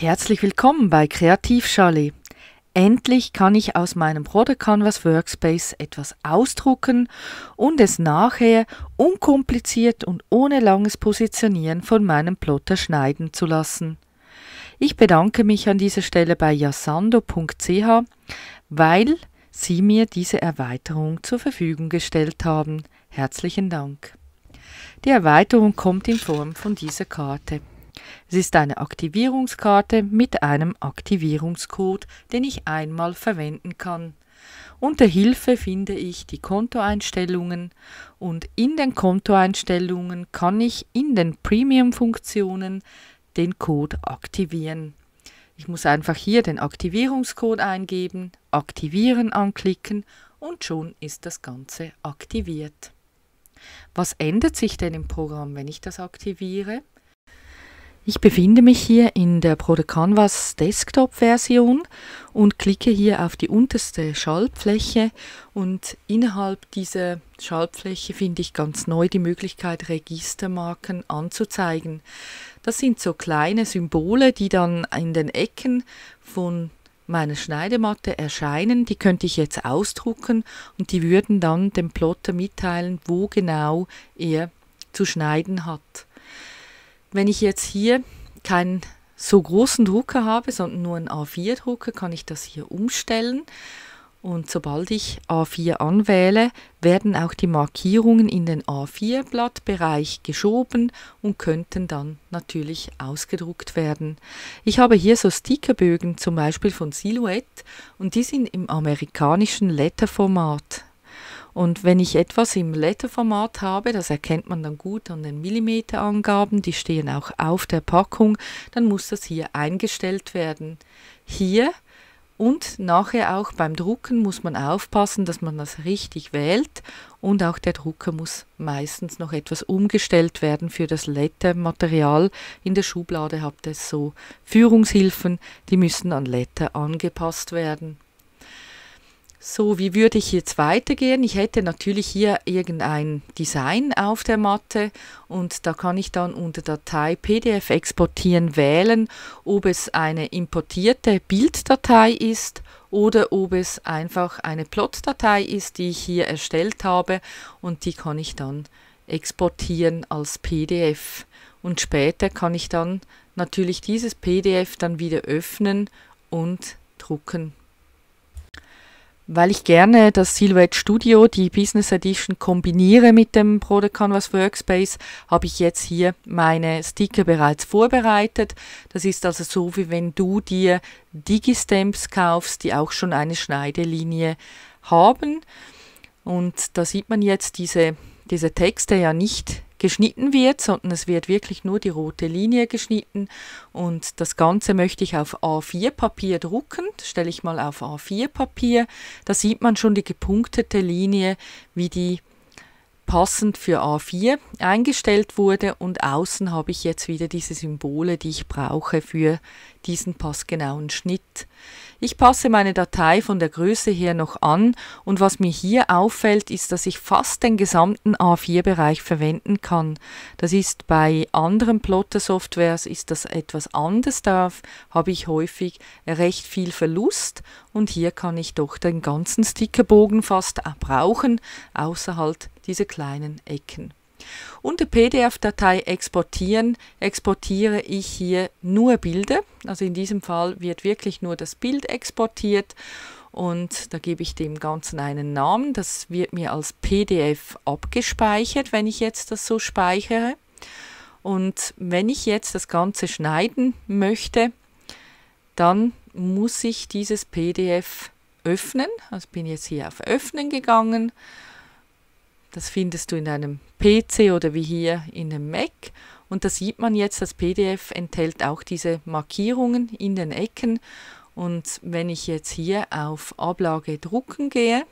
Herzlich willkommen bei Kreativschale. Endlich kann ich aus meinem Product Canvas Workspace etwas ausdrucken und es nachher unkompliziert und ohne langes Positionieren von meinem Plotter schneiden zu lassen. Ich bedanke mich an dieser Stelle bei jasando.ch, weil sie mir diese Erweiterung zur Verfügung gestellt haben. Herzlichen Dank. Die Erweiterung kommt in Form von dieser Karte. Es ist eine Aktivierungskarte mit einem Aktivierungscode, den ich einmal verwenden kann. Unter Hilfe finde ich die Kontoeinstellungen und in den Kontoeinstellungen kann ich in den Premium-Funktionen den Code aktivieren. Ich muss einfach hier den Aktivierungscode eingeben, aktivieren anklicken und schon ist das Ganze aktiviert. Was ändert sich denn im Programm, wenn ich das aktiviere? Ich befinde mich hier in der Canvas Desktop Version und klicke hier auf die unterste Schaltfläche und innerhalb dieser Schaltfläche finde ich ganz neu die Möglichkeit Registermarken anzuzeigen. Das sind so kleine Symbole, die dann in den Ecken von meiner Schneidematte erscheinen, die könnte ich jetzt ausdrucken und die würden dann dem Plotter mitteilen, wo genau er zu schneiden hat wenn ich jetzt hier keinen so großen Drucker habe, sondern nur einen A4-Drucker, kann ich das hier umstellen. Und sobald ich A4 anwähle, werden auch die Markierungen in den A4-Blattbereich geschoben und könnten dann natürlich ausgedruckt werden. Ich habe hier so Stickerbögen zum Beispiel von Silhouette und die sind im amerikanischen Letterformat. Und wenn ich etwas im Letterformat habe, das erkennt man dann gut an den Millimeterangaben, die stehen auch auf der Packung, dann muss das hier eingestellt werden. Hier und nachher auch beim Drucken muss man aufpassen, dass man das richtig wählt und auch der Drucker muss meistens noch etwas umgestellt werden für das Lettermaterial. In der Schublade habt ihr so Führungshilfen, die müssen an Letter angepasst werden. So, wie würde ich jetzt weitergehen? Ich hätte natürlich hier irgendein Design auf der Matte und da kann ich dann unter Datei PDF exportieren wählen, ob es eine importierte Bilddatei ist oder ob es einfach eine Plotdatei ist, die ich hier erstellt habe und die kann ich dann exportieren als PDF. Und später kann ich dann natürlich dieses PDF dann wieder öffnen und drucken weil ich gerne das Silhouette Studio, die Business Edition, kombiniere mit dem Product Canvas Workspace, habe ich jetzt hier meine Sticker bereits vorbereitet. Das ist also so, wie wenn du dir Digistamps kaufst, die auch schon eine Schneidelinie haben. Und da sieht man jetzt diese, diese Texte ja nicht geschnitten wird, sondern es wird wirklich nur die rote Linie geschnitten und das Ganze möchte ich auf A4-Papier drucken. Das stelle ich mal auf A4-Papier. Da sieht man schon die gepunktete Linie, wie die passend für A4 eingestellt wurde und außen habe ich jetzt wieder diese Symbole, die ich brauche für diesen passgenauen Schnitt. Ich passe meine Datei von der Größe her noch an und was mir hier auffällt, ist, dass ich fast den gesamten A4-Bereich verwenden kann. Das ist bei anderen Plotter-Softwares ist das etwas anders. Da habe ich häufig recht viel Verlust und hier kann ich doch den ganzen Stickerbogen fast brauchen, außer halt diese kleinen Ecken. Unter PDF-Datei exportieren exportiere ich hier nur Bilder. Also in diesem Fall wird wirklich nur das Bild exportiert und da gebe ich dem Ganzen einen Namen. Das wird mir als PDF abgespeichert, wenn ich jetzt das so speichere. Und wenn ich jetzt das Ganze schneiden möchte, dann muss ich dieses PDF öffnen. Also bin jetzt hier auf Öffnen gegangen das findest du in einem PC oder wie hier in einem Mac. Und da sieht man jetzt, das PDF enthält auch diese Markierungen in den Ecken. Und wenn ich jetzt hier auf Ablage drucken gehe,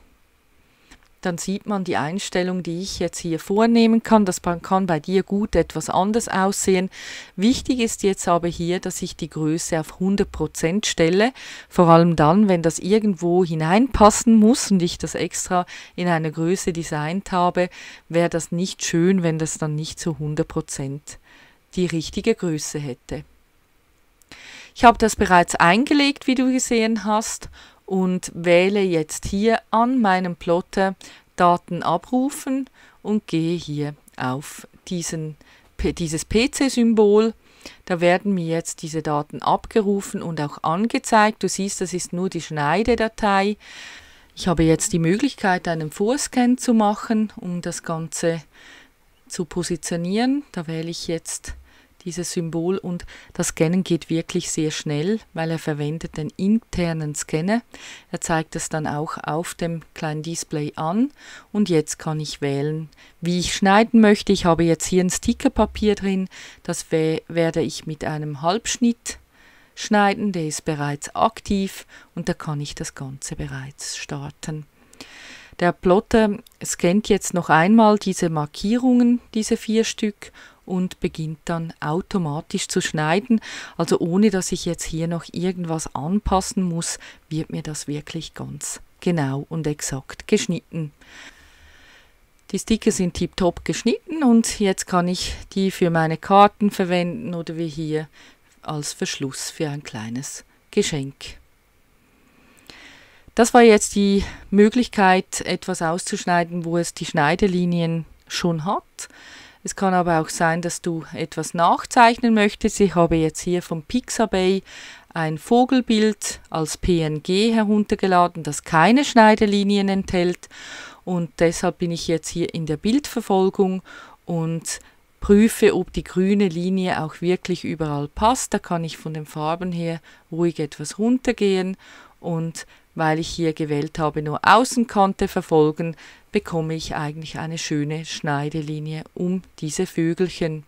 dann sieht man die Einstellung, die ich jetzt hier vornehmen kann. Das kann bei dir gut etwas anders aussehen. Wichtig ist jetzt aber hier, dass ich die Größe auf 100% stelle, vor allem dann, wenn das irgendwo hineinpassen muss und ich das extra in einer Größe designt habe, wäre das nicht schön, wenn das dann nicht zu 100% die richtige Größe hätte. Ich habe das bereits eingelegt, wie du gesehen hast, und wähle jetzt hier an meinem Plotter Daten abrufen und gehe hier auf diesen, dieses PC-Symbol. Da werden mir jetzt diese Daten abgerufen und auch angezeigt. Du siehst, das ist nur die Schneidedatei. Ich habe jetzt die Möglichkeit, einen Vorscan zu machen, um das Ganze zu positionieren. Da wähle ich jetzt dieses Symbol und das Scannen geht wirklich sehr schnell, weil er verwendet den internen Scanner. Er zeigt es dann auch auf dem kleinen Display an und jetzt kann ich wählen, wie ich schneiden möchte. Ich habe jetzt hier ein Stickerpapier drin, das werde ich mit einem Halbschnitt schneiden, der ist bereits aktiv und da kann ich das Ganze bereits starten. Der Plotter scannt jetzt noch einmal diese Markierungen, diese vier Stück, und beginnt dann automatisch zu schneiden. Also ohne dass ich jetzt hier noch irgendwas anpassen muss, wird mir das wirklich ganz genau und exakt geschnitten. Die Sticker sind tiptop geschnitten und jetzt kann ich die für meine Karten verwenden oder wie hier als Verschluss für ein kleines Geschenk. Das war jetzt die Möglichkeit, etwas auszuschneiden, wo es die Schneidelinien schon hat. Es kann aber auch sein, dass du etwas nachzeichnen möchtest. Ich habe jetzt hier vom Pixabay ein Vogelbild als PNG heruntergeladen, das keine Schneidelinien enthält. Und deshalb bin ich jetzt hier in der Bildverfolgung und prüfe, ob die grüne Linie auch wirklich überall passt. Da kann ich von den Farben her ruhig etwas runtergehen und weil ich hier gewählt habe, nur Außenkante verfolgen, bekomme ich eigentlich eine schöne Schneidelinie um diese Vögelchen.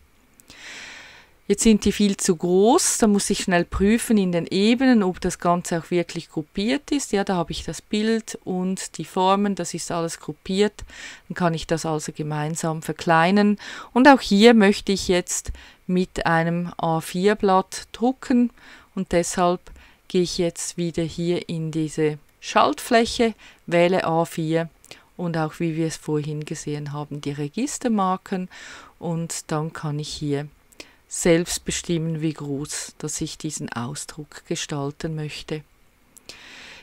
Jetzt sind die viel zu groß, da muss ich schnell prüfen in den Ebenen, ob das Ganze auch wirklich gruppiert ist. Ja, da habe ich das Bild und die Formen, das ist alles gruppiert. Dann kann ich das also gemeinsam verkleinern. Und auch hier möchte ich jetzt mit einem A4-Blatt drucken und deshalb gehe ich jetzt wieder hier in diese Schaltfläche, wähle A4 und auch wie wir es vorhin gesehen haben, die Registermarken und dann kann ich hier selbst bestimmen, wie groß, dass ich diesen Ausdruck gestalten möchte.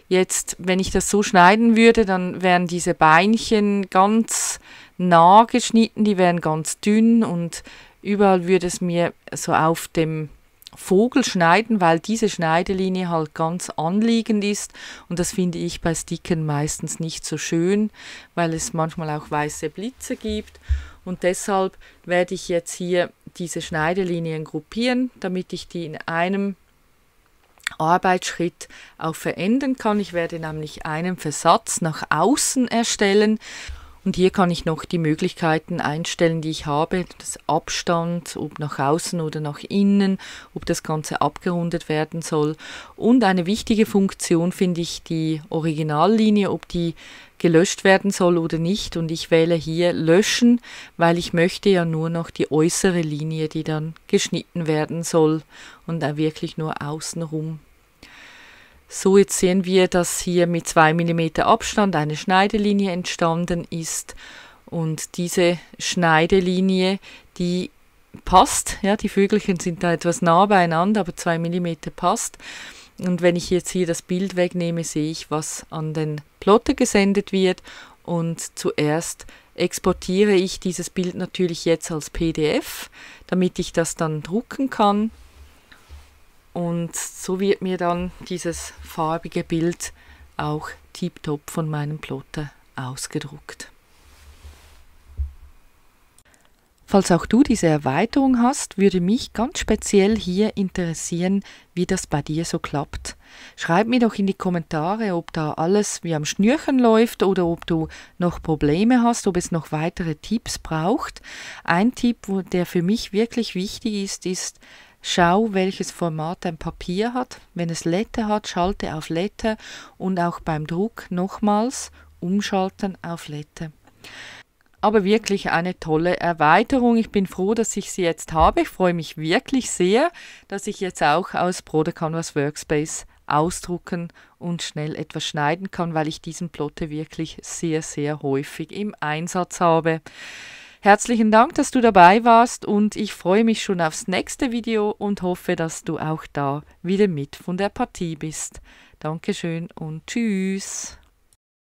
Jetzt, wenn ich das so schneiden würde, dann wären diese Beinchen ganz nah geschnitten, die wären ganz dünn und überall würde es mir so auf dem Vogel schneiden, weil diese Schneidelinie halt ganz anliegend ist und das finde ich bei Stickern meistens nicht so schön, weil es manchmal auch weiße Blitze gibt und deshalb werde ich jetzt hier diese Schneidelinien gruppieren, damit ich die in einem Arbeitsschritt auch verändern kann. Ich werde nämlich einen Versatz nach außen erstellen. Und hier kann ich noch die Möglichkeiten einstellen, die ich habe, das Abstand, ob nach außen oder nach innen, ob das Ganze abgerundet werden soll. Und eine wichtige Funktion finde ich die Originallinie, ob die gelöscht werden soll oder nicht. Und ich wähle hier Löschen, weil ich möchte ja nur noch die äußere Linie, die dann geschnitten werden soll und da wirklich nur außenrum so, jetzt sehen wir, dass hier mit 2 mm Abstand eine Schneidelinie entstanden ist und diese Schneidelinie, die passt, ja, die Vögelchen sind da etwas nah beieinander, aber 2 mm passt. Und wenn ich jetzt hier das Bild wegnehme, sehe ich, was an den Plotter gesendet wird und zuerst exportiere ich dieses Bild natürlich jetzt als PDF, damit ich das dann drucken kann und so wird mir dann dieses farbige Bild auch tiptop von meinem Plotter ausgedruckt. Falls auch du diese Erweiterung hast, würde mich ganz speziell hier interessieren, wie das bei dir so klappt. Schreib mir doch in die Kommentare, ob da alles wie am Schnürchen läuft oder ob du noch Probleme hast, ob es noch weitere Tipps braucht. Ein Tipp, der für mich wirklich wichtig ist, ist, Schau, welches Format dein Papier hat. Wenn es Lette hat, schalte auf Lette und auch beim Druck nochmals umschalten auf Lette. Aber wirklich eine tolle Erweiterung. Ich bin froh, dass ich sie jetzt habe. Ich freue mich wirklich sehr, dass ich jetzt auch aus Broder Canvas Workspace ausdrucken und schnell etwas schneiden kann, weil ich diesen Plotte wirklich sehr, sehr häufig im Einsatz habe. Herzlichen Dank, dass du dabei warst und ich freue mich schon aufs nächste Video und hoffe, dass du auch da wieder mit von der Partie bist. Dankeschön und tschüss.